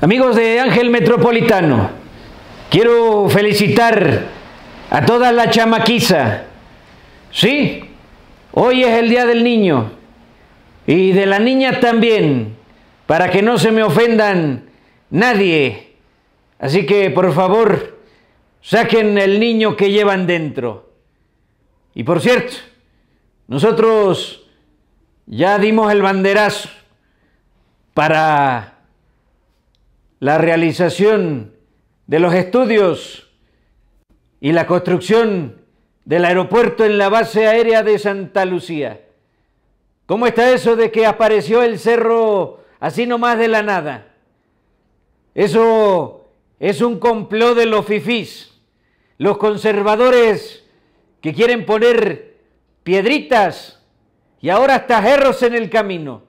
Amigos de Ángel Metropolitano, quiero felicitar a toda la chamaquiza. Sí, hoy es el Día del Niño y de la niña también, para que no se me ofendan nadie. Así que, por favor, saquen el niño que llevan dentro. Y por cierto, nosotros ya dimos el banderazo para la realización de los estudios y la construcción del aeropuerto en la base aérea de Santa Lucía. ¿Cómo está eso de que apareció el cerro así nomás de la nada? Eso es un complot de los fifís, los conservadores que quieren poner piedritas y ahora hasta en el camino.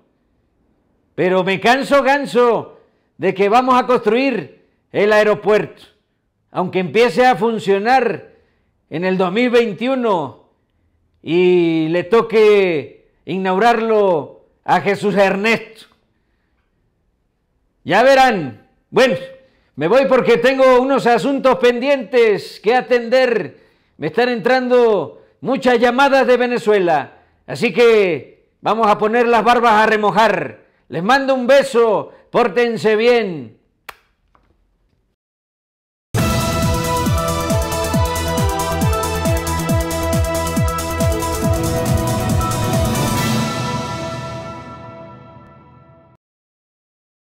Pero me canso, ganso, de que vamos a construir el aeropuerto, aunque empiece a funcionar en el 2021 y le toque inaugurarlo a Jesús Ernesto. Ya verán. Bueno, me voy porque tengo unos asuntos pendientes que atender. Me están entrando muchas llamadas de Venezuela. Así que vamos a poner las barbas a remojar. Les mando un beso Pórtense bien,